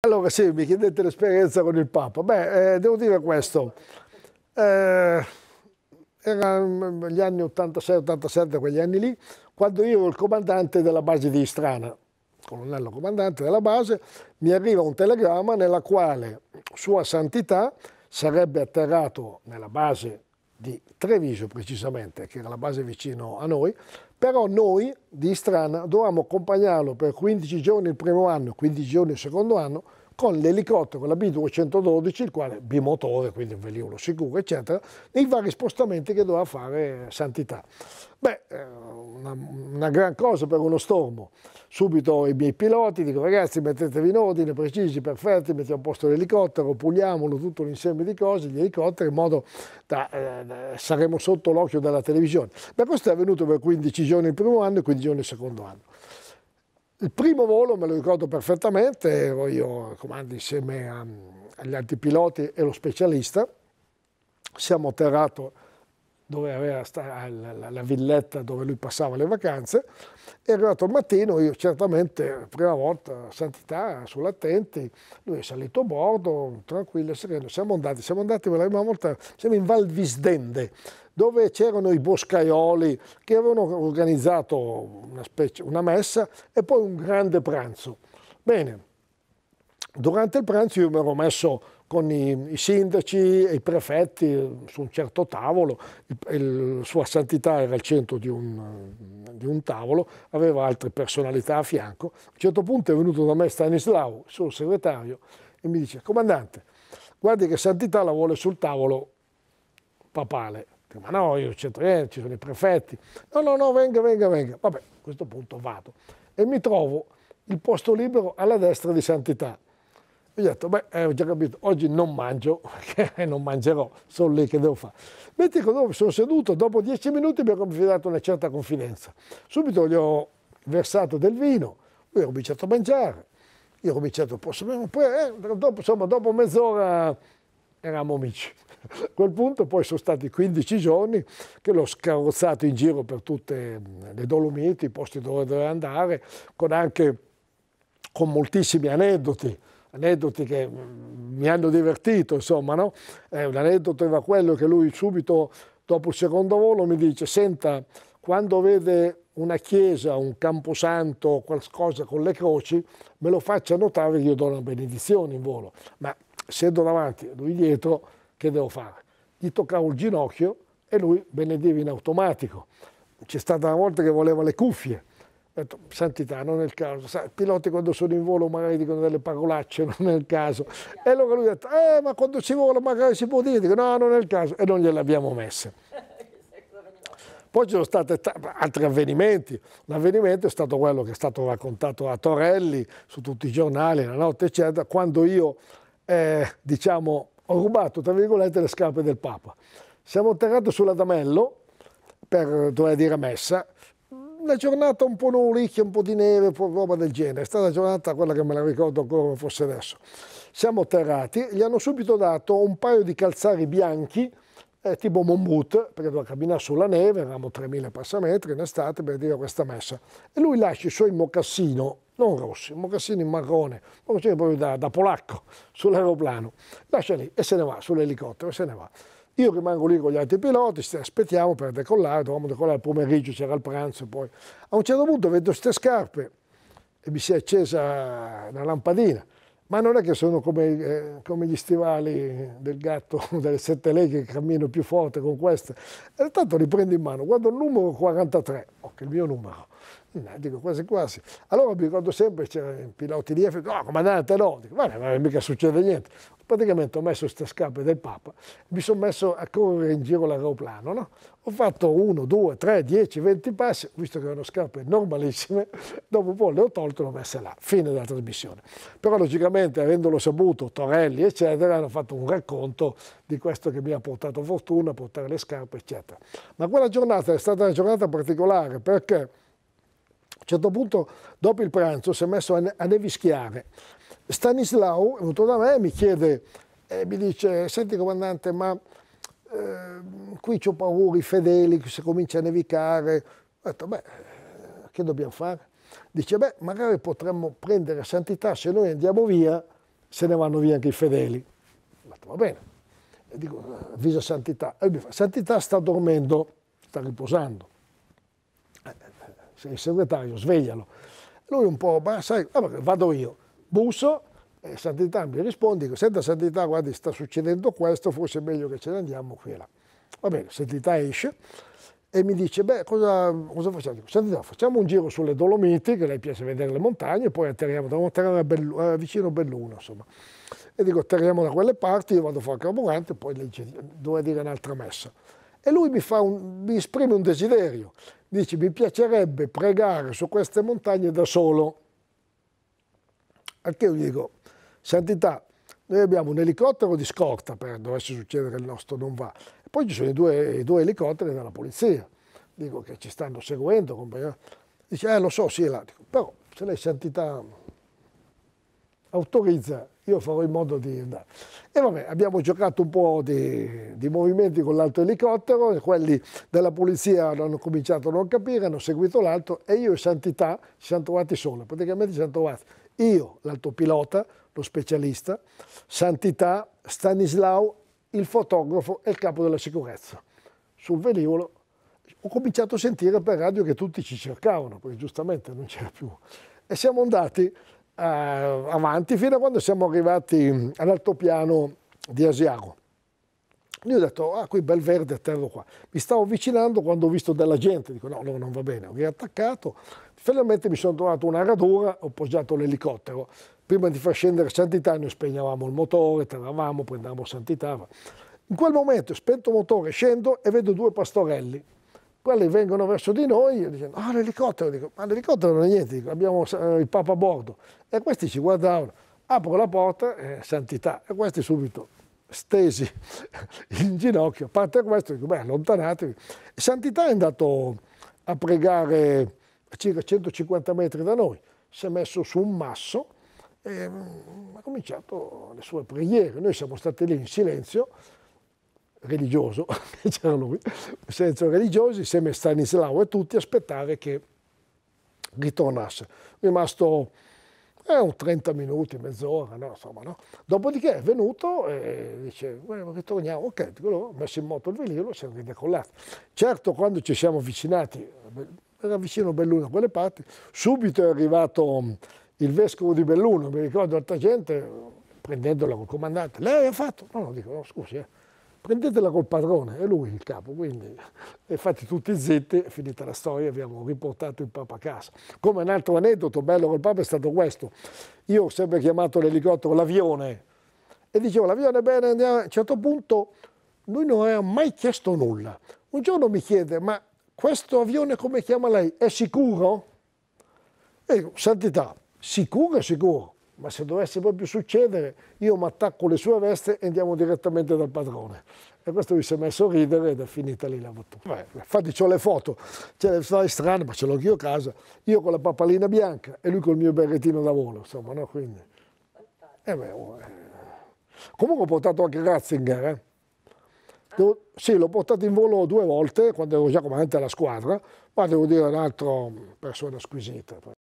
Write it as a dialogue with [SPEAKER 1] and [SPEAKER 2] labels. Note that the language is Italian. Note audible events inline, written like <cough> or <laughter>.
[SPEAKER 1] Allora sì, mi chiedete l'esperienza con il Papa. Beh, eh, devo dire questo. Eh, erano mm, mm, gli anni 86-87, quegli anni lì, quando io ero il comandante della base di Istrana, colonnello comandante della base, mi arriva un telegramma nella quale Sua Santità sarebbe atterrato nella base di Treviso precisamente, che era la base vicino a noi, però noi di Strana dovevamo accompagnarlo per 15 giorni il primo anno, 15 giorni il secondo anno, con l'elicottero, con la B212, il quale bimotore, quindi un velivolo sicuro, eccetera, nei vari spostamenti che doveva fare Santità. Beh, eh, una, una gran cosa per uno stormo. Subito i miei piloti dicono: ragazzi mettetevi in ordine, precisi, perfetti, mettiamo a posto l'elicottero, puliamolo, tutto l'insieme di cose, gli elicotteri, in modo da eh, eh saremo sotto l'occhio della televisione. Beh, questo è avvenuto per 15 giorni il primo anno e 15 giorni il secondo anno. Il primo volo me lo ricordo perfettamente, ero io comando insieme a, mm, agli altri piloti e lo specialista. Siamo atterrati dove aveva la, la, la, villetta dove lui passava le vacanze, è arrivato il mattino, io certamente, prima volta, santità, sull'attenti, lui è salito a bordo, tranquillo, sereno, siamo andati, siamo andati per la prima volta, siamo in Val Visdende, dove c'erano i boscaioli che avevano organizzato una, specie, una messa e poi un grande pranzo. Bene, durante il pranzo io mi ero messo con i, i sindaci e i prefetti su un certo tavolo, il, il, Sua Santità era al centro di un, di un, tavolo, aveva altre personalità a fianco. A un certo punto è venuto da me Stanislao, il suo segretario, e mi dice, comandante, guardi che Santità la vuole sul tavolo papale. ma no, io c'entro niente, eh, ci sono i prefetti. No, no, no, venga, venga, venga. Vabbè, a questo punto vado. E mi trovo il posto libero alla destra di Santità ho detto, beh, eh, ho già capito, oggi non mangio, <laughs> perché non mangerò, sono lì che devo fare. Mentre quando sono seduto, dopo dieci minuti mi ha confidato una certa confidenza. Subito gli ho versato del vino, lui ha cominciato a mangiare. Io ho cominciato, posso, poi, eh, dopo, insomma, dopo mezz'ora eravamo amici. A quel punto poi sono stati 15 giorni che l'ho scarrozzato in giro per tutte le Dolomiti, i posti dove doveva andare, con anche con moltissimi aneddoti aneddoti che mm, mi hanno divertito, insomma, no? Eh, un era quello che lui subito dopo il secondo volo mi dice, senta, quando vede una chiesa, un camposanto, qualcosa con le croci, me lo faccia notare che io do una benedizione in volo. Ma essendo davanti e lui dietro, che devo fare? Gli toccavo il ginocchio e lui benediva in automatico. C'è stata una volta che voleva le cuffie ho detto, santità, non è il caso. Sai, I piloti quando sono in volo magari dicono delle parolacce, <laughs> non è il caso. E allora lui ha detto, eh, ma quando si vola magari si può dire. Dico, no, non è il caso. E non gliele abbiamo messe. Poi ci sono stati altri avvenimenti. L'avvenimento è stato quello che è stato raccontato a Torelli, su tutti i giornali, la notte, eccetera, quando io, eh, diciamo, ho rubato, tra virgolette, le scarpe del Papa. Siamo atterrati sull'Adamello per, doveva dire messa, una giornata un po' nouricchia, un po' di neve, un po' roba del genere. È stata una giornata quella che me la ricordo ancora come fosse adesso. Siamo atterrati, gli hanno subito dato un paio di calzari bianchi, eh, tipo Monboot, perché doveva camminare sulla neve, eravamo 3.000 passametri in estate per dire questa messa. E lui lascia i suoi mocassino, non rossi, mocassino in marrone, mocassino proprio da, da polacco, <laughs> sull'aeroplano. Lascia lì e se ne va, sull'elicottero e se ne va. Io rimango lì con gli altri piloti, aspettiamo per decollare, dovevamo decollare al pomeriggio, c'era il pranzo poi. A un certo punto vedo queste scarpe e mi si è accesa la lampadina. Ma non è che sono come, eh, come gli stivali del gatto <laughs> delle sette leghe che cammino più forte con queste. E eh, tanto li prendo in mano, guardo il numero 43, che è il mio numero. Eh, dico quasi quasi. Allora mi ricordo sempre, c'erano i piloti di e dico, no, comandante, no, dico, ma non è mica succede niente. Praticamente ho messo queste scarpe del Papa, mi sono messo a correre in giro l'aeroplano, no? Ho fatto 1, 2, 3, 10, 20 passi, visto che erano scarpe normalissime, <laughs> dopo un po' le ho tolte e le ho messe là, fine della trasmissione. Però logicamente, avendolo saputo, Torelli, eccetera, hanno fatto un racconto di questo che mi ha portato fortuna, a portare le scarpe, eccetera. Ma quella giornata è stata una giornata particolare perché a un certo punto, dopo il pranzo, si è messo a, nevischiare. Stanislao è venuto da me e mi chiede, e mi dice, senti comandante, ma eh, qui c'ho paura, i fedeli, se comincia a nevicare. Ho detto, beh, che dobbiamo fare? Dice, beh, magari potremmo prendere santità, se noi andiamo via, se ne vanno via anche i fedeli. Ho detto, va bene. E dico, avvisa santità. E lui mi fa, santità sta dormendo, sta riposando. Eh, il segretario, sveglialo. Lui un po', ma sai, vado io, busso, e eh, Santità mi risponde, dico, senta Santità, guardi, sta succedendo questo, forse è meglio che ce ne andiamo qui e là. Va bene, Santità esce e mi dice, beh, cosa, cosa facciamo? Dico, Santità, facciamo un giro sulle Dolomiti, che lei piace vedere le montagne, e poi atterriamo, dovevamo atterrare a Bellu, eh, vicino Belluno, insomma. E dico, atterriamo da quelle parti, io vado a fare il carburante, e poi lei dice, doveva dire un'altra messa. E lui mi, un, mi esprime un desiderio, dice mi piacerebbe pregare su queste montagne da solo. Anche io gli dico, santità, noi abbiamo un elicottero di scorta per dovesse succedere che il nostro non va, e poi ci sono i due, i due elicotteri della polizia, dico che ci stanno seguendo, dice eh lo so, sì, là. Dico, però se lei santità autorizza, io farò in modo di andare. E vabbè, abbiamo giocato un po' di, di movimenti con l'altro elicottero, quelli della polizia hanno cominciato a non capire, hanno seguito l'altro e io e Santità ci siamo trovati solo, praticamente ci siamo trovati io, l'altro pilota, lo specialista, Santità, Stanislao, il fotografo e il capo della sicurezza. Sul velivolo ho cominciato a sentire per radio che tutti ci cercavano, perché giustamente non c'era più. E siamo andati eh, avanti fino a quando siamo arrivati all'altopiano di Asiago. Io ho detto, ah qui bel verde atterro qua. Mi stavo avvicinando quando ho visto della gente, dico no, no, non va bene, ho riattaccato. Finalmente mi sono trovato una radura, ho poggiato l'elicottero. Prima di far scendere Santità noi spegnavamo il motore, terravamo, prendevamo Santità. In quel momento spento il motore, scendo e vedo due pastorelli quelli vengono verso di noi e dicono, ah l'elicottero, dico, ma l'elicottero non è niente, dico, abbiamo eh, il Papa a bordo. E questi ci guardavano, apro la porta, eh, santità, e questi subito stesi <laughs> in ginocchio, a parte questo, dico, beh, allontanatevi. Santità è andato a pregare a circa 150 metri da noi, si è messo su un masso e mm, ha cominciato le sue preghiere. Noi siamo stati lì in silenzio, religioso, c'era lui, senso religiosi, insieme a Stanislao e tutti, aspettare che ritornasse. È Rimasto eh, un 30 minuti, mezz'ora, no? insomma, no? Dopodiché è venuto e dice, well, ritorniamo, ok, ho messo in moto il velivolo e siamo ridecollati. Certo, quando ci siamo avvicinati, era vicino Belluno a quelle parti, subito è arrivato mm, il vescovo di Belluno, mi ricordo altra gente, prendendolo col comandante, lei ha fatto? No, no, dico, no, scusi, eh prendetela col padrone, è lui il capo, quindi infatti tutti zitti, finita la storia, abbiamo riportato il Papa a casa. Come un altro aneddoto bello col Papa è stato questo, io ho sempre chiamato l'elicottero l'avione e dicevo l'avione bene, andiamo. a un certo punto lui non aveva mai chiesto nulla. Un giorno mi chiede, ma questo avione come chiama lei? È sicuro? E io, santità, sicuro sicuro ma se dovesse proprio succedere, io mi attacco le sue veste e andiamo direttamente dal padrone. E questo mi si è messo a ridere ed è finita lì la battuta. infatti ho le foto, ce le fai strane, ma ce l'ho anch'io a casa, io con la papalina bianca e lui col mio berrettino da volo, insomma, no? Quindi... Eh beh, oh, eh. Comunque ho portato anche Ratzinger, eh. Devo... sì, l'ho portato in volo due volte, quando ero già comandante alla squadra, ma devo dire un'altra persona squisita.